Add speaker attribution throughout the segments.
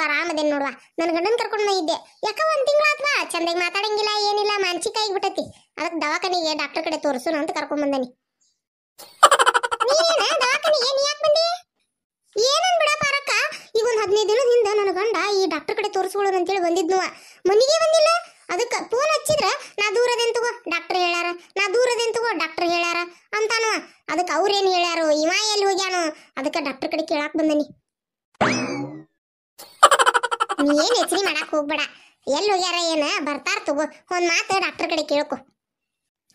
Speaker 1: ನೋಡುವ ಆರಾಮದೇನ್ ನೋಡುವ ನನ್ನ ಗಂಡನ ಕರ್ಕೊಂಡು ಇದ್ದೆ ಯಾಕ ಒಂದ್ ತಿಂಗಳ ಅಥವಾ ಚಂದಾಗಿ ಮಾತಾಡಂಗಿಲ್ಲ ಏನಿಲ್ಲ ಮಾನಸಿಕ ಆಗಿಬಿಟ್ಟತಿ ಅದಕ್ಕೆ ದವಾಖಾನಿಗೆ ಡಾಕ್ಟರ್ ಕಡೆ ತೋರಿಸು ಅಂತ ಕರ್ಕೊಂಡ್ ಬಂದನಿ ದವಾಖಾನಿಗೆ ನೀ ಯಾಕೆ ಬಂದಿ ಏನನ್ ಬಿಡ ಈಗ ದಿನದ ನನ್ನ ಗಂಡ ಈ ಡಾಕ್ಟರ್ ಕಡೆ ಅಂತ ಹೇಳಿ ಬಂದಿದ್ನುವ ಮನಿಗೆ ಬಂದಿಲ್ಲ ಅದಕ್ಕೆ ಫೋನ್ ಹಚ್ಚಿದ್ರ ನಾ ದೂರದೇನ್ ತಗೋ ಡಾಕ್ಟರ್ ಹೇಳ್ಯಾರ ನಾ ದೂರದೇನ್ ತಗೋ ಡಾಕ್ಟರ್ ಹೇಳ್ಯಾರ ಅಂತಾನು ಅದಕ್ಕೆ ಅವ್ರೇನು ಹೇಳ್ಯಾರು ಇವ ಎಲ್ಲಿ ಹೋಗ್ಯಾನು ಅದಕ್ಕೆ ಡಾಕ್ಟರ್ ಕಡೆ ಕೇಳಾಕ್ ಬಂದನಿ ನೀ ಏನ್ ಎಚ್ಚರಿ ಮಾಡಕ್ ಹೋಗ್ಬೇಡ ಎಲ್ಲಿ ಹೋಗ್ಯಾರ ಏನ ಬರ್ತಾರ ತಗೋ ಒಂದ್ ಮಾತು ಡಾಕ್ಟರ್ ಕಡೆ ಕೇಳ್ಕೊ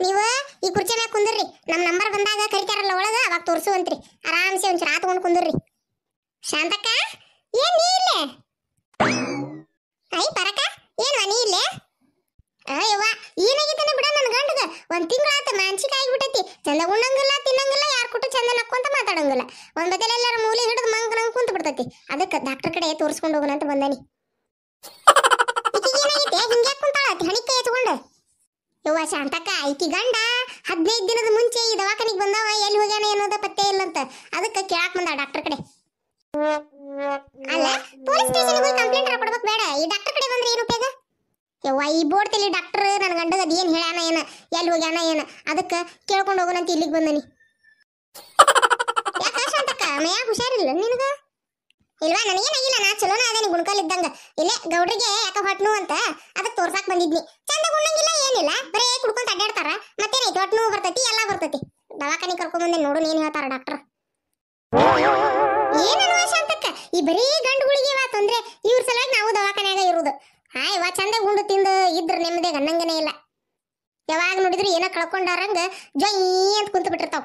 Speaker 1: ನೀವು ಈ ಕುರ್ಚಿ ಮ್ಯಾಗ ನಮ್ಮ ನಂಬರ್ ಬಂದಾಗ ಕರಿತಾರಲ್ಲ ಒಳಗ ಅವಾಗ ತೋರಿಸುವಂತ್ರಿ ಆರಾಮ್ಸೆ ಒಂಚೂರು ಆ ತಗೊಂಡ್ ಕುಂದ್ರಿ ಶಾಂತಕ್ಕ ಏನ್ ನೀ ಇಲ್ಲೇ ಐ ಪರಕ ಏನ್ ಮನಿ ಇಲ್ಲೇ ಅಯ್ಯವ್ವ ಏನಾಗಿದ್ದಾನೆ ಬಿಡ ನನ್ನ ಗಂಡಗ ಒಂದ್ ತಿಂಗಳ ಆತ ಮಾನಸಿಕ ಚಂದ ಉಣ್ಣಂಗಿಲ್ಲ ತಿನ್ನಂಗಿಲ್ಲ ಯಾರು ಕೊಟ್ಟು ಚಂದ ನಕ್ಕೊಂತ ಮಾತಾಡಂಗಿಲ್ಲ ಒಂದ್ ಬದಲೆಲ್ಲಾರ ಮೂಲೆ ಹಿಡಿದು ಮಂಗ ನಂಗೆ ಕುಂತ ಬಿಡ್ತೈತಿ ಅದಕ್ಕೆ ಡಾಕ್ಟರ್ ಕಡೆ ತೋರಿಸ್ಕೊಂಡು ಹೋಗೋಣ ಅಂತ ಬಂದಾನಿ ಹಿಂಗೆ ಕುಂತಾಳ ಹಣಿಕೆ ಎತ್ಕೊಂಡು ಯವ್ವ ಶಾಂತಕ್ಕ ಐಕಿ ಗಂಡ ಹದಿನೈದು ದಿನದ ಮುಂಚೆ ಈ ದವಾಖಾನಿಗೆ ಬಂದವ ಎಲ್ಲಿ ಹೋಗ್ಯಾನ ಅನ್ನೋದ ಪತ್ತೆ ಇಲ್ಲಂತ ಅದಕ್ಕೆ ಕೇಳಕ್ ಬಂದ ಡಾಕ್ಟರ್ ಕಡೆ ಅಲ್ಲ ಪೊಲೀಸ್ ಸ್ಟೇಷನ್ ಹೋಗಿ ಕಂಪ್ಲೇಂಟ್ ಕೊಡ್ಬೇಕು ಬೇಡ ಈ ಡಾಕ್ಟರ್ ಕಡೆ ಬಂದ್ರೆ ಏನು ಉಪಯೋಗ ಯವ್ವ ಈ ಬೋರ್ಡ್ ತಲೆ ಡಾಕ್ಟರ್ ನನ್ನ ಗಂಡದ ಅದು ಏನು ಏನ ಎಲ್ಲಿ ಹೋಗ್ಯಾನ ಏನ ಅದಕ್ಕೆ ಕೇಳ್ಕೊಂಡು ಹೋಗೋಣಂತ ಇಲ್ಲಿಗೆ ಬಂದನಿ ಯಾಕ ಶಾಂತಕ್ಕ ಮಯ ಹುಷಾರಿಲ್ಲ ನಿನಗ ಇಲ್ವಾ ನನಗೇನಾಗಿಲ್ಲ ನಾ ಚಲೋನ ಅದೇನಿ ಗುಣಕಲ್ ಇದ್ದಂಗ ಇಲ್ಲೇ ಗೌಡ್ರಿಗೆ ಯಾಕ ಹೊಟ್ನು ಅಂತ ತೋರ್ಸಾಕ್ ಬಂದಿದ್ನಿ ಚಂದ ಉಣ್ಣಂಗಿಲ್ಲ ಏನಿಲ್ಲ ಬರೇ ಕುಡ್ಕೊಂತ ಅಡ್ಡಾಡ್ತಾರ ಮತ್ತೇನೈತಿ ಒಟ್ಟು ನೋವು ಬರ್ತೈತಿ ಎಲ್ಲ ಬರ್ತೈತಿ ದವಾಖಾನೆ ಕರ್ಕೊಂಡ್ ಬಂದೆ ನೋಡು ಏನ್ ಹೇಳ್ತಾರ ಡಾಕ್ಟರ್ ಏನನ್ನುವ ಶಾಂತಕ್ಕ ಈ ಬರೀ ಗಂಡುಗಳಿಗೆ ತೊಂದ್ರೆ ಇವ್ರ ಸಲುವಾಗಿ ನಾವು ದವಾಖಾನ್ಯಾಗ ಇರುದು ಹಾಯ್ ವಾ ಚಂದ ಗುಂಡು ತಿಂದು ಇದ್ರ ನೆಮ್ಮದಿ ಗನ್ನಂಗನೇ ಇಲ್ಲ ಯಾವಾಗ ನೋಡಿದ್ರು ಏನ ಕಳ್ಕೊಂಡಾರಂಗ ಜೈ ಅಂತ ಕುಂತು ಬಿಟ್ಟಿರ್ತಾವ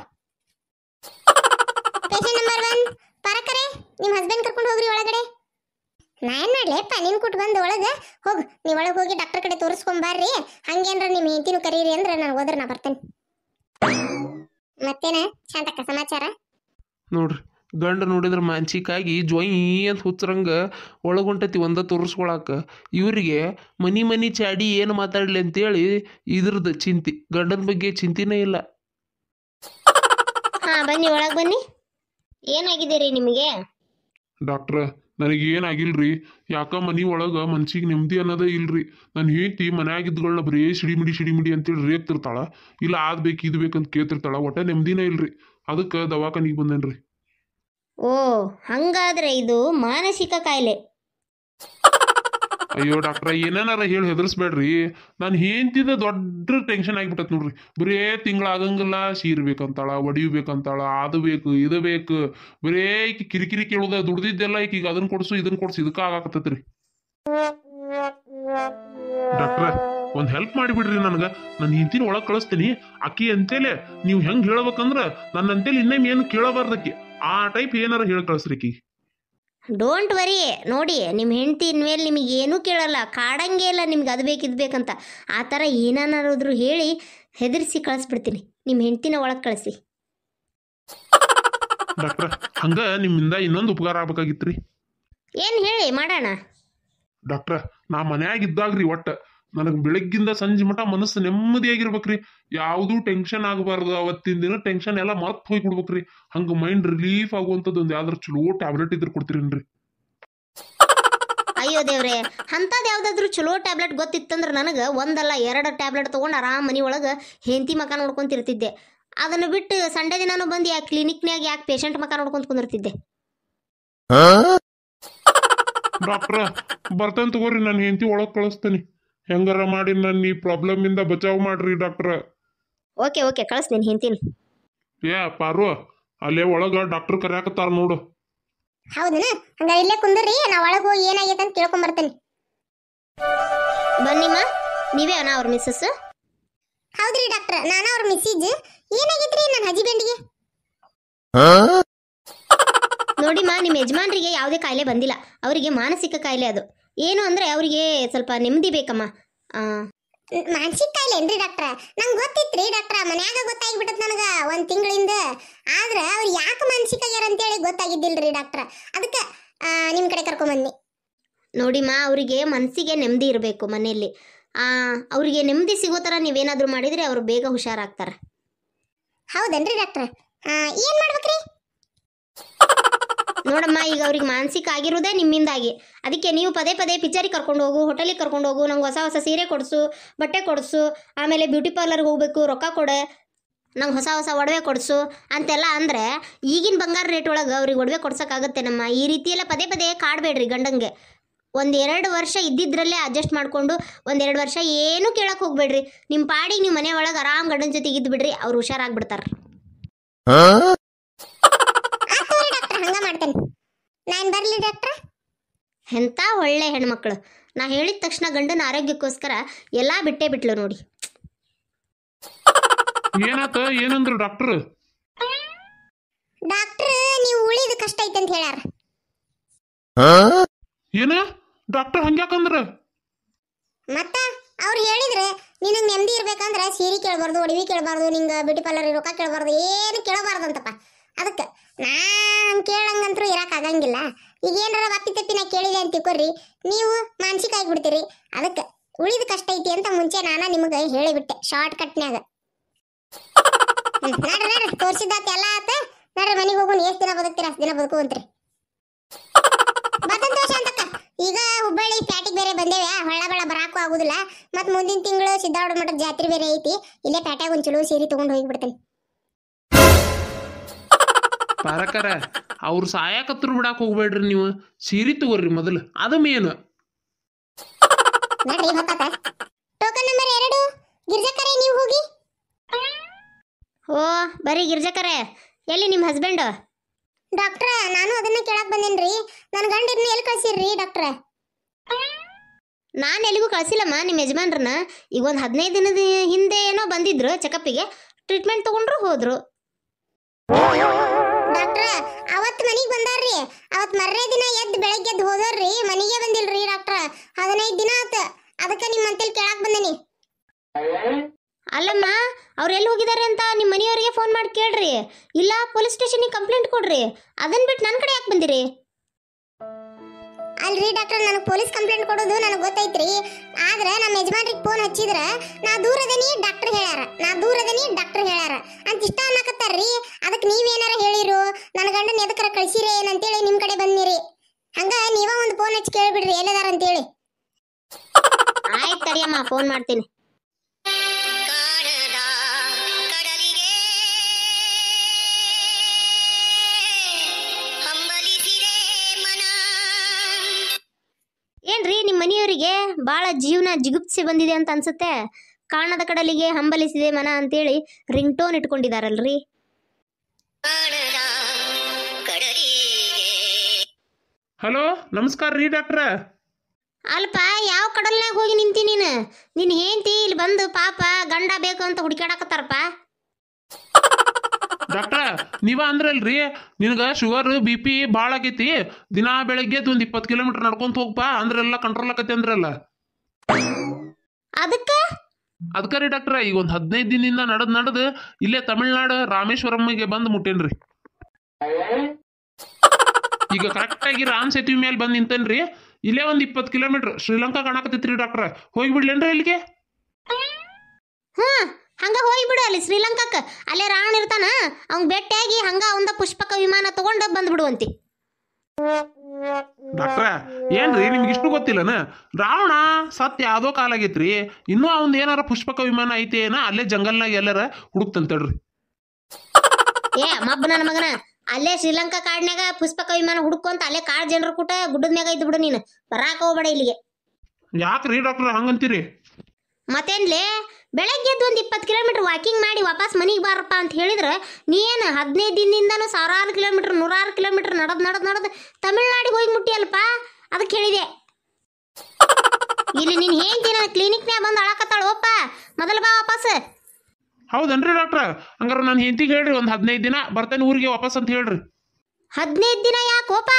Speaker 1: ಪೇಷಂಟ್ ನಂಬರ್ ಒನ್ ಪರಕರೆ ನಿಮ್ಮ ಹಸ್ಬೆಂಡ್ ಕರ್ಕೊಂಡು ಹೋಗ್ರಿ ಒಳಗಡೆ ನಾ ಏನ್ ಮಾಡ್ಲೇಪ್ಪ ನೀನ್ ಕುಟ್ ಬಂದ ಒಳಗ ಹೋಗ್ ನೀವ್ ಒಳಗ್ ಹೋಗಿ ಡಾಕ್ಟರ್ ಕಡೆ ತೋರಿಸ್ಕೊಂಬಾರ್ರಿ ಹಂಗೇನ್ರ ನಿಮ್ ಹೆಂಡತಿನೂ ಕರೀರಿ ಅಂದ್ರೆ ನಾನು ಹೋದ್ರೆ ನಾ ಬರ್ತೇನೆ ಮತ್ತೇನ ಶಾಂತಕ್ಕ ಸಮಾಚಾರ
Speaker 2: ನೋಡ್ರಿ ಗಂಡ ನೋಡಿದ್ರೆ ಮಾನ್ಸಿಕಾಗಿ ಜ್ವಯಿ ಅಂತ ಹುಚ್ಚರಂಗ ಒಳಗೊಂಟತಿ ಒಂದ ತೋರಿಸ್ಕೊಳಾಕ ಇವರಿಗೆ ಮನಿ ಮನಿ ಚಾಡಿ ಏನು ಮಾತಾಡ್ಲಿ ಅಂತೇಳಿ ಇದ್ರದ ಚಿಂತಿ ಗಂಡನ ಬಗ್ಗೆ ಚಿಂತಿನೇ ಇಲ್ಲ
Speaker 3: ಬನ್ನಿ ಒಳಗೆ ಬನ್ನಿ ಏನಾಗಿದೆ ರೀ ನಿಮಗೆ
Speaker 2: ಡಾಕ್ಟ್ರ ನನಗೆ ಏನಾಗಿಲ್ರಿ ಯಾಕ ಮನೆ ಒಳಗೆ ಮನ್ಸಿಗೆ ನೆಮ್ಮದಿ ಅನ್ನೋದೇ ಇಲ್ರಿ ನನ್ನ ಹೆಂಡತಿ ಮನ್ಯಾಗಿದ್ಗಳನ್ನ ಬರೀ ಸಿಡಿಮಿಡಿ ಸಿಡಿಮಿಡಿ ಅಂತೇಳಿ ರೇಪ್ತಿರ್ತಾಳ ಇಲ್ಲ ಅದು ಬೇಕು ಇದು ಬೇಕಂತ ಕೇಳ್ತಿರ್ತಾಳ ಒಟ್ಟ ನೆಮ್ಮದಿನೇ ಇಲ್ರಿ ಅದಕ್ಕೆ ದವಾಖಾನಿಗೆ ಬಂದೇನ್ರಿ
Speaker 3: ಓ ಹಂಗಾದ್ರೆ ಇದು ಮಾನಸಿಕ ಕಾಯಿಲೆ
Speaker 2: ಅಯ್ಯೋ ಡಾಕ್ಟ್ರ ಏನೇನಾರ ಹೇಳಿ ಹೆದರ್ಸ್ಬೇಡ್ರಿ ನಾನು ಹೆಂತಿದ ದೊಡ್ಡ ಟೆನ್ಷನ್ ಆಗಿಬಿಟ್ಟತ್ ನೋಡ್ರಿ ಬರೇ ತಿಂಗಳಾಗಂಗಿಲ್ಲ ಸೀರ್ ಬೇಕಂತಾಳ ಒಡಿಬೇಕಂತಾಳ ಅದು ಬೇಕು ಇದು ಬೇಕು ಬರೇ ಈಕಿ ಕಿರಿಕಿರಿ ಕೇಳುದ ದುಡ್ದಿದ್ದೆಲ್ಲ ಈಗ ಅದನ್ನ ಕೊಡ್ಸು ಇದನ್ನ ಕೊಡ್ಸು ಇದಕ್ಕ ಆಗಾಕತ್ತೈತ್ರಿ ಡಾಕ್ಟ್ರ ಒಂದ್ ಹೆಲ್ಪ್ ಮಾಡಿಬಿಡ್ರಿ ನನಗೆ ನನ್ನ ಹಿಂತಿನ ಒಳಗ್ ಕಳಿಸ್ತೀನಿ ಅಕ್ಕಿ ಅಂತೇಳಿ ನೀವು ಹೆಂಗ್ ಹೇಳ್ಬೇಕಂದ್ರ ನನ್ನ ಅಂತೇಲಿ ಇನ್ನೇಮ್ ಏನು ಕೇಳಬಾರ್ದಕ್ಕಿ ಆ ಟೈಪ್ ಏನಾರ ಹೇಳಿ ಕಳಿಸ್ರಿ
Speaker 3: ಡೋಂಟ್ ವರಿ ನೋಡಿ ನಿಮ್ಮ ಹೆಂಡತಿ ಇನ್ಮೇಲೆ ನಿಮಗೆ ಏನೂ ಕೇಳಲ್ಲ ಕಾಡಂಗೆ ಇಲ್ಲ ನಿಮ್ಗೆ ಅದು ಬೇಕಿದ್ದು ಬೇಕಂತ ಆ ಥರ ಏನಾನಾರಾದ್ರೂ ಹೇಳಿ ಹೆದರಿಸಿ ಕಳಿಸ್ಬಿಡ್ತೀನಿ ನಿಮ್ಮ ಹೆಂಡತಿನ ಒಳಗೆ ಕಳಿಸಿ
Speaker 2: ಹಂಗೆ ನಿಮ್ಮಿಂದ ಇನ್ನೊಂದು ಉಪಕಾರ ರೀ
Speaker 3: ಏನು ಹೇಳಿ ಮಾಡೋಣ
Speaker 2: ಡಾಕ್ಟ್ರ ನಾ ಮನ್ಯಾಗ ಇದ್ದಾಗ್ರಿ ಒಟ್ಟ ನನಗೆ ಬೆಳಗ್ಗಿಂದ ಸಂಜೆ ಮಟ ಮನಸ್ಸು ನೆಮ್ಮದಿಯಾಗಿರ್ಬೇಕ್ರಿ ಯಾವುದೂ ಟೆನ್ಷನ್ ಆಗಬಾರ್ದು ಅವತ್ತಿನ ದಿನ ಟೆನ್ಷನ್ ಎಲ್ಲ ಮರ್ತು ಹೋಗಿ ಬಿಡ್ಬೇಕ್ರಿ ಹಂಗೆ ಮೈಂಡ್ ರಿಲೀಫ್ ಆಗುವಂಥದ್ದು ಒಂದು ಯಾವ್ದಾರು ಚಲೋ ಟ್ಯಾಬ್ಲೆಟ್ ಇದ್ರೆ ಕೊಡ್ತೀರೇನ್ರಿ
Speaker 3: ಅಯ್ಯೋ ದೇವ್ರೆ ಅಂಥದ್ದು ಯಾವ್ದಾದ್ರು ಚಲೋ ಟ್ಯಾಬ್ಲೆಟ್ ಗೊತ್ತಿತ್ತಂದ್ರೆ ನನಗೆ ಒಂದಲ್ಲ ಎರಡು ಟ್ಯಾಬ್ಲೆಟ್ ತೊಗೊಂಡು ಆರಾಮ್ ಮನೆ ಒಳಗೆ ಹೆಂಡತಿ ಮಕ ನೋಡ್ಕೊಂತಿರ್ತಿದ್ದೆ ಅದನ್ನು ಬಿಟ್ಟು ಸಂಡೆ ದಿನಾನು ಬಂದು ಯಾಕೆ ಕ್ಲಿನಿಕ್ನಾಗ ಯಾಕೆ ಪೇಷಂಟ್ ಮಕ ನೋಡ್ಕೊಂತ ಕುಂದಿರ್ತಿದ್ದೆ
Speaker 2: ಡಾಕ್ಟ್ರ ಬರ್ತಾನೆ ತಗೋರಿ ನಾನು ಹೆಂಡತಿ ಒಳಗೆ ಕಳಿಸ್ತೇನೆ ಹೆಂಗಾರ ಮಾಡಿ ನನ್ನ ಈ ಪ್ರಾಬ್ಲಮ್ ಇಂದ ಬಚಾವ್ ಮಾಡ್ರಿ ಡಾಕ್ಟ್ರ
Speaker 1: ಓಕೆ ಓಕೆ ಕಳಿಸ್ತೀನಿ ಹಿಂತೀನಿ
Speaker 2: ಏ ಪಾರು ಅಲ್ಲೇ ಒಳಗ ಡಾಕ್ಟರ್ ಕರ್ಯಾಕತ್ತಾರ ನೋಡು
Speaker 1: ಹೌದನ ಹಂಗಾರೆ ಇಲ್ಲೇ ಕುಂದ್ರಿ ನಾ ಒಳಗ ಹೋಗಿ ಏನಾಗೈತೆ ಅಂತ ತಿಳ್ಕೊಂಡ್ ಬರ್ತೇನೆ ಬನ್ನಿಮ್ಮ ನೀವೇ ಅನ ಅವ್ರ ಮಿಸ್ಸಸ್ ಹೌದ್ರಿ
Speaker 3: ಡಾಕ್ಟರ್ ನಾನು ಅವ್ರ ಮಿಸ್ಸೇಜ್ ಏನಾಗಿತ್ರಿ ನನ್ನ ಹಜಿಬೆಂಡಿಗೆ ನೋಡಿಮ್ಮ ನಿಮ್ಮ ಯಜಮಾನ್ರಿಗೆ ಯಾವುದೇ ಕಾಯಿಲೆ ಬಂದಿಲ್ಲ ಅವರಿಗೆ ಮಾನಸಿಕ ಕಾಯಿಲೆ ಅದು ಏನು
Speaker 1: ಅಂದ್ರೆ ಅವ್ರಿಗೆ ಸ್ವಲ್ಪ ನೆಮ್ಮದಿ ಬೇಕಮ್ಮ ಮಾನಸಿಕ ಕಾಯಿಲೆ ಏನ್ರಿ ಡಾಕ್ಟ್ರ ನಂಗೆ ಗೊತ್ತಿತ್ರಿ ಡಾಕ್ಟ್ರ ಮನ್ಯಾಗ ಗೊತ್ತಾಗ್ಬಿಟ್ಟದ ನನಗೆ ಒಂದು ತಿಂಗಳಿಂದ ಆದ್ರೆ ಅವ್ರು ಯಾಕೆ ಮಾನಸಿಕ ಆಗ್ಯಾರ ಅಂತೇಳಿ ಗೊತ್ತಾಗಿದ್ದಿಲ್ರಿ ಡಾಕ್ಟ್ರ ಅದಕ್ಕೆ ನಿಮ್ಮ ಕಡೆ ನೋಡಿ ನೋಡಿಮ್ಮ ಅವರಿಗೆ
Speaker 3: ಮನಸ್ಸಿಗೆ ನೆಮ್ಮದಿ ಇರಬೇಕು ಮನೆಯಲ್ಲಿ ಅವರಿಗೆ ನೆಮ್ಮದಿ ಸಿಗೋ ಥರ ನೀವೇನಾದರೂ ಮಾಡಿದರೆ ಅವರು ಬೇಗ ಹುಷಾರಾಗ್ತಾರೆ ಹೌದೇನ್ರಿ ಡಾಕ್ಟ್ರ ಏನು ಮಾಡ್ಬೇಕ್ರಿ ನೋಡಮ್ಮ ಈಗ ಅವ್ರಿಗೆ ಮಾನಸಿಕ ಆಗಿರೋದೇ ನಿಮ್ಮಿಂದಾಗಿ ಅದಕ್ಕೆ ನೀವು ಪದೇ ಪದೇ ಪಿಚ್ಚರಿಗೆ ಕರ್ಕೊಂಡು ಹೋಗು ಹೋಟೆಲಿಗೆ ಕರ್ಕೊಂಡು ಹೋಗು ನಂಗೆ ಹೊಸ ಹೊಸ ಸೀರೆ ಕೊಡಿಸು ಬಟ್ಟೆ ಕೊಡಿಸು ಆಮೇಲೆ ಬ್ಯೂಟಿ ಪಾರ್ಲರ್ಗೆ ಹೋಗಬೇಕು ರೊಕ್ಕ ಕೊಡೆ ನಂಗೆ ಹೊಸ ಹೊಸ ಒಡವೆ ಕೊಡಿಸು ಅಂತೆಲ್ಲ ಅಂದರೆ ಈಗಿನ ಬಂಗಾರ ರೇಟ್ ಒಳಗೆ ಅವ್ರಿಗೆ ಒಡವೆ ಕೊಡ್ಸೋಕ್ಕಾಗುತ್ತೆ ನಮ್ಮ ಈ ರೀತಿಯೆಲ್ಲ ಪದೇ ಪದೇ ಕಾಡಬೇಡ್ರಿ ಗಂಡಂಗೆ ಒಂದು ಎರಡು ವರ್ಷ ಇದ್ದಿದ್ರಲ್ಲೇ ಅಡ್ಜಸ್ಟ್ ಮಾಡಿಕೊಂಡು ಒಂದೆರಡು ವರ್ಷ ಏನೂ ಕೇಳಕ್ಕೆ ಹೋಗ್ಬೇಡ್ರಿ ನಿಮ್ಮ ಪಾಡಿಗೆ ನಿಮ್ಮ ಮನೆ ಒಳಗೆ ಆರಾಮ್ ಗಂಡನ ಜೊತೆಗೆ ಬಿಡ್ರಿ ಅವ್ರು ಹುಷಾರಾಗ್ಬಿಡ್ತಾರೆ ನಾನು ಬರಲಿ ಡಾಕ್ಟ್ರ ಎಂಥ ಒಳ್ಳೆ ಹೆಣ್ಮಕ್ಳು ನಾ ಹೇಳಿದ ತಕ್ಷಣ ಗಂಡನ ಆರೋಗ್ಯಕ್ಕೋಸ್ಕರ ಎಲ್ಲ ಬಿಟ್ಟೇ ಬಿಟ್ಲು ನೋಡಿ
Speaker 2: ಏನಾತ ಏನಂದ್ರು ಡಾಕ್ಟರ್
Speaker 1: ಡಾಕ್ಟ್ರ್ ನೀವು ಉಳಿದ ಕಷ್ಟ ಐತೆ ಅಂತ ಹೇಳ್ಯಾರ ಏನ ಡಾಕ್ಟರ್ ಹಂಗ್ಯಾಕಂದ್ರ ಮತ್ತ ಅವ್ರ ಹೇಳಿದ್ರೆ ನಿನಗೆ ನೆಮ್ಮದಿ ಇರ್ಬೇಕಂದ್ರೆ ಸೀರೆ ಕೇಳಬಾರ್ದು ಒಡವಿ ಕೇಳಬಾರ್ದು ನಿಂಗೆ ಬ್ಯೂಟಿ ಪಾರ್ಲರ್ ರೊಕ್ಕ ಕೇಳಬಾರ್ದು ಏನು ಕೇಳಬಾರ್ದಂತಪ್ಪ ಅದಕ್ಕೆ ನಾ ಕೇಳಂಗಂತೂ ಆಗಂಗಿಲ್ಲ ಈಗ ಏನಾರ ಅಪ್ಪಿ ತಪ್ಪಿ ನಾ ಕೇಳಿದೆ ಅಂತ ತಿಳ್ಕೊರಿ ನೀವು ಮಾನಸಿಕ ಆಗಿಬಿಡ್ತೀರಿ ಅದಕ್ಕೆ ಉಳಿದ ಕಷ್ಟ ಐತಿ ಅಂತ ಮುಂಚೆ ನಾನು ನಿಮಗೆ ಹೇಳಿಬಿಟ್ಟೆ ಶಾರ್ಟ್ ಕಟ್ನ್ಯಾಗ ನಡ್ರಿ ನಡ್ರಿ ತೋರಿಸಿದ್ದಾತ ಎಲ್ಲ ಆತ ನಡ್ರಿ ಮನೆಗೆ ಹೋಗೋಣ ಎಷ್ಟು ದಿನ ಬದುಕ್ತೀರ ದಿನ ಬದುಕು ಅಂತ್ರಿ ಬದಂತೋಷ ಈಗ ಹುಬ್ಬಳ್ಳಿ ಪ್ಯಾಟಿಗೆ ಬೇರೆ ಬಂದೇವೆ ಹೊಳ್ಳ ಬಳ ಬರಾಕು ಆಗುದಿಲ್ಲ ಮತ್ತ ಮುಂದಿನ ತಿಂಗಳು ಸಿದ್ದಾವಡ ಮಠದ ಜಾತ್ರೆ ಬೇರೆ ಐತಿ ಇಲ್ಲೇ ಪ್ಯಾಟ್ಯಾಗ ಒಂದು ಚಲೋ ಸೀರೆ ತೊಗೊಂಡು ಹೋಗಿಬಿಡ್ತೇನೆ
Speaker 2: ಪಾರಕರ ಅವ್ರು ಸಾಯಕತ್ರು ಬಿಡಾಕ್ ಹೋಗ್ಬೇಡ್ರಿ ನೀವು ಸೀರೆ ತಗೋರಿ ಮೊದಲು ಅದು ಮೇನ್
Speaker 1: ನಡ್ರಿ ಟೋಕನ್ ನಂಬರ್ ನೀವು ಹೋಗಿ
Speaker 3: ಓ ಬರೀ ಗಿರ್ಜಕರೆ ಎಲ್ಲಿ ನಿಮ್ಮ ಹಸ್ಬೆಂಡ್ ಡಾಕ್ಟ್ರ ನಾನು ಅದನ್ನ ಕೇಳಕ್ ಬಂದೇನ್ರಿ ನನ್ನ ಗಂಡ ಗಂಡಿರ್ನ ಎಲ್ಲಿ ಕಳ್ಸಿರ್ರಿ ಡಾಕ್ಟ್ರ ನಾನು ಎಲ್ಲಿಗೂ ಕಳಿಸಿಲ್ಲಮ್ಮ ನಿಮ್ಮ ಯಜಮಾನ್ರನ್ನ ಈಗ ಒಂದು ಹದಿನೈದು ದಿನದ ಹಿಂದೆ ಏನೋ ಬಂದಿದ್ರು
Speaker 1: ಚೆಕಪ್ಪಿಗೆ ಟ್ರೀಟ್ಮೆಂಟ್ ತಗೊಂಡ್ರು ಹೋದ್ರು ಡಾಕ್ಟ್ರ ಅವತ್ತು ಮನೆಗೆ ಬಂದಾರ್ರಿ ಅವತ್ತು ಮರ್ರೆ ದಿನ ಎದ್ದು ಬೆಳಗ್ಗೆ ಎದ್ದು ಹೋದವ್ರಿ ಮನೆಗೆ ಬಂದಿಲ್ರಿ ಡಾಕ್ಟ್ರ ಹದಿನೈದು ದಿನ ಆತ ಅದಕ್ಕೆ ನಿಮ್ಮ ಅಂತೇಳಿ ಕೇಳಕ್ ಬಂದೇನಿ ಅಲ್ಲಮ್ಮ
Speaker 3: ಅವ್ರು ಎಲ್ಲಿ ಹೋಗಿದ್ದಾರೆ ಅಂತ ನಿಮ್ಮ ಮನೆಯವರಿಗೆ ಫೋನ್ ಮಾಡಿ ಕೇಳ್ರಿ ಇಲ್ಲ ಪೊಲೀಸ್ ಸ್ಟೇಷನಿಗೆ ಕಂಪ್ಲೇಂಟ್ ಕೊಡ್ರಿ
Speaker 1: ಅದನ್ನ ಬಿಟ್ಟು ನನ್ನ ಕಡೆ ಯಾಕೆ ಬಂದಿರಿ ಅಲ್ರಿ ಡಾಕ್ಟರ್ ನನಗೆ ಪೊಲೀಸ್ ಕಂಪ್ಲೇಂಟ್ ಕೊಡೋದು ನನಗೆ ಗೊತ್ತೈತ್ರಿ ಆದ್ರೆ ನಮ್ಮ ಯಜಮಾನ್ರಿಗೆ ಫೋನ್ ಹಚ್ಚಿದ್ರೆ ನಾ ದೂರ ಅದೇನಿ ಡಾಕ್ಟರ್ ಹೇಳ್ಯಾರ ನಾ ದೂರ ಅದೇನಿ ಡಾಕ್ಟರ್ ಹೇಳ್ಯಾರ ಅಂತ ಇಷ್ಟ ರೀ ಅದಕ್ಕೆ ನೀವೇನಾರ ಹೇಳಿರು ನನ್ನ ಗಂಡನ ಎದಕ್ಕರ ಕಳ್ಸಿರಿ ಏನಂತೇಳಿ ನಿಮ್ಮ ಕಡೆ ಬಂದಿರಿ ಹಂಗ ನೀವ ಒಂದು ಫೋನ್ ಹಚ್ಚಿ ಕೇಳಿಬಿಡ್ರಿ ಎಲ್ಲದಾರ ಅಂತೇಳಿ ಆಯ್ತು ಕರಿಯಮ್ಮ ಫೋನ್ ಮಾಡ್ತೀನಿ
Speaker 3: ನೋಡ್ರಿ ನಿಮ್ಮ ಮನೆಯವರಿಗೆ ಬಹಳ ಜೀವನ ಜಿಗುಪ್ಸೆ ಬಂದಿದೆ ಅಂತ ಅನ್ಸುತ್ತೆ ಕಾಣದ ಕಡಲಿಗೆ ಹಂಬಲಿಸಿದೆ ಮನ ಅಂತೇಳಿ ರಿಂಗ್ ಟೋನ್ ಇಟ್ಕೊಂಡಿದಾರಲ್ರಿ
Speaker 2: ಹಲೋ ನಮಸ್ಕಾರ ರೀ ಡಾಕ್ಟ್ರ
Speaker 3: ಅಲ್ಪ ಯಾವ ಕಡಲ್ನಾಗ ಹೋಗಿ ನಿಂತಿ ನೀನು ನಿನ್ನ ಹೆಂಡತಿ ಇಲ್ಲಿ ಬಂದು ಪಾಪ ಗಂಡ ಬೇಕು ಅಂತ ಹುಡುಕ್ಯಾಡಕತ್ತಾರಪ್ಪ
Speaker 2: ಡಾಕ್ಟ್ರ ನೀವ ಅಂದ್ರಲ್ರಿ ನಿನಗೆ ಶುಗರ್ ಬಿ ಪಿ ಭಾಳ ಆಗೈತಿ ದಿನಾ ಬೆಳಗ್ಗೆ ಒಂದು ಇಪ್ಪತ್ತು ಕಿಲೋಮೀಟರ್ ನಡ್ಕೊಂತ ಹೋಗ್ಪಾ ಅಂದ್ರೆಲ್ಲ ಕಂಟ್ರೋಲ್ ಆಗತ್ತೆ ಅಂದ್ರಲ್ಲ ಅದಕ್ಕೆ ಅದಕ್ಕೆ ರೀ ಡಾಕ್ಟ್ರ ಈಗ ಒಂದು ಹದಿನೈದು ದಿನದಿಂದ ನಡೆದ್ ನಡೆದು ಇಲ್ಲೇ ತಮಿಳ್ನಾಡು ರಾಮೇಶ್ವರಮ್ಮಗೆ ಬಂದು ಮುಟ್ಟೇನ್ರಿ ಈಗ ಕರೆಕ್ಟಾಗಿ ರಾಮ್ ಸೇತುವೆ ಮೇಲೆ ಬಂದು ನಿಂತೇನ್ರಿ ಇಲ್ಲೇ ಒಂದು ಇಪ್ಪತ್ತು ಕಿಲೋಮೀಟರ್ ಶ್ರೀಲಂಕಾ ಕಾಣಕತ್ತೈತ್ರಿ ಡಾಕ್ಟ್ರ ಹೋಗ್ಬಿಡ್ಲೇನ್ರಿ ಇಲ್ಲಿಗೆ
Speaker 3: ಹ್ಮ್ ಹಂಗ ಹೋಗ್ಬಿಡು ಅಲ್ಲಿ ಶ್ರೀಲಂಕಾಕ್ಕ ಅಲ್ಲೇ ರಾವಣ ಇರ್ತಾನ ಅವ್ನ್ ಭೇಟಿಯಾಗಿ ಹಂಗ ಅವಂದ ಪುಷ್ಪಕ ವಿಮಾನ ತಗೊಂಡ ಬಂದ್ಬಿಡುವಂತಿ
Speaker 2: ಡಾಕ್ಟ್ರ ಏನ್ರಿ ನಿಮ್ಗೆ ಇಷ್ಟು ಗೊತ್ತಿಲ್ಲನ ರಾವಣ ಸತ್ ಯಾವ್ದೋ ಕಾಲ ಆಗೈತ್ರಿ ಇನ್ನೂ ಅವಂದ್ ಏನಾರ ಪುಷ್ಪಕ ವಿಮಾನ ಐತಿ ಏನ ಅಲ್ಲೇ ಜಂಗಲ್ನಾಗ ಎಲ್ಲಾರ ಹುಡುಕ್ತಂತಡ್ರಿ
Speaker 3: ಏ ಮಬ್ಬ ನನ್ನ ಮಗನ ಅಲ್ಲೇ ಶ್ರೀಲಂಕಾ ಕಾಡ್ನ್ಯಾಗ ಪುಷ್ಪಕ ವಿಮಾನ ಹುಡುಕೊಂತ ಅಲ್ಲೇ ಕಾಡ್ ಜನರು ಕೂಟ ಗುಡ್ಡದ ಮ್ಯಾಗ ಇದ್ದು ಬಿಡು ನೀನು ಬರಾಕ ಹೋಗ್ಬೇಡ ಇಲ್ಲಿಗೆ
Speaker 2: ಯಾಕ್ರಿ ಡಾಕ್ಟರ್ ಹಂಗಂತೀರಿ
Speaker 3: ಮತ್ತೇನ್ಲೇ ಬೆಳಗ್ಗೆ ಎದ್ದು ಒಂದು ಇಪ್ಪತ್ತು ಕಿಲೋಮೀಟ್ರ್ ವಾಕಿಂಗ್ ಮಾಡಿ ವಾಪಸ್ ಮನೆಗೆ ಬಾರಪ್ಪ ಅಂತ ಹೇಳಿದ್ರೆ ನೀನು ಹದಿನೈದು ದಿನದಿಂದನೂ ಸಾವಿರಾರು ಕಿಲೋಮೀಟ್ರ್ ನೂರಾರು ಕಿಲೋಮೀಟ್ರ್ ನಡೆದು ನಡೆದು ನಡೆದು ತಮಿಳ್ನಾಡಿಗೆ ಹೋಗಿ ಮುಟ್ಟಿಯಲ್ಪ ಅದಕ್ಕೆ ಹೇಳಿದೆ ಇಲ್ಲಿ ನೀನು ಹೇಳ್ತೀನ ನನ್ನ ಕ್ಲಿನಿಕ್ನ್ಯಾಗ ಬಂದು ಅಳಕತ್ತಾಳು ಒಪ್ಪ ಮೊದಲು ಬಾ ವಾಪಸ್
Speaker 2: ಹೌದನ್ರಿ ಡಾಕ್ಟ್ರ ಹಂಗಾರೆ ನಾನು ಹೆಂಡತಿಗೆ ಹೇಳ್ರಿ ಒಂದು ಹದಿನೈದು ದಿನ ಬರ್ತೇನೆ ಊರಿಗೆ ವಾಪಸ್ ಅಂತ ಹೇಳ್ರಿ ಹದಿನೈದು ದಿನ ಯಾಕೆ ಯಾಕೋಪ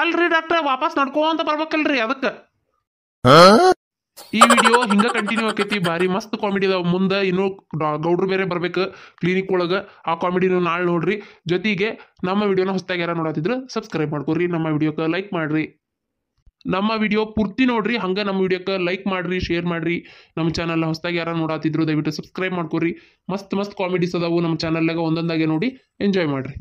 Speaker 2: ಅಲ್ರಿ ಡಾಕ್ಟ್ರ ವಾಪಸ್ ನಡ್ಕೋ ಅಂತ ಬರ್ಬೇಕಲ್ರಿ ಅದಕ್ಕೆ ಈ ವಿಡಿಯೋ ಹಿಂಗ ಕಂಟಿನ್ಯೂ ಆಕೈತಿ ಭಾರಿ ಮಸ್ತ್ ಕಾಮಿಡಿ ಅದಾವ ಮುಂದ ಇನ್ನು ಗೌಡ್ರು ಬೇರೆ ಬರ್ಬೇಕು ಕ್ಲಿನಿಕ್ ಒಳಗ ಆ ಕಾಮಿಡಿನ ನಾಳೆ ನೋಡ್ರಿ ಜೊತೆಗೆ ನಮ್ಮ ವಿಡಿಯೋನ ಹೊಸದಾಗಿ ಯಾರ ನೋಡತ್ತಿದ್ರು ಸಬ್ಸ್ಕ್ರೈಬ್ ಮಾಡ್ಕೊರಿ ನಮ್ಮ ವಿಡಿಯೋಕ ಲೈಕ್ ಮಾಡ್ರಿ ನಮ್ಮ ವಿಡಿಯೋ ಪೂರ್ತಿ ನೋಡ್ರಿ ಹಂಗೆ ನಮ್ಮ ವಿಡಿಯೋಕ್ಕೆ ಲೈಕ್ ಮಾಡ್ರಿ ಶೇರ್ ಮಾಡ್ರಿ ನಮ್ಮ ಚಾನಲ್ ಹೊಸದಾಗಿ ಯಾರ ನೋಡಾತಿದ್ರು ದಯವಿಟ್ಟು ಸಬ್ಸ್ಕ್ರೈಬ್
Speaker 3: ಮಾಡ್ಕೊರಿ ಮಸ್ತ್ ಮಸ್ತ್ ಕಾಮಿಡೀಸ್ ಅದಾವು ನಮ್ಮ ಚಾನಲ್ನಾಗ ಒಂದೊಂದಾಗೆ ನೋಡಿ ಎಂಜಾಯ್ ಮಾಡ್ರಿ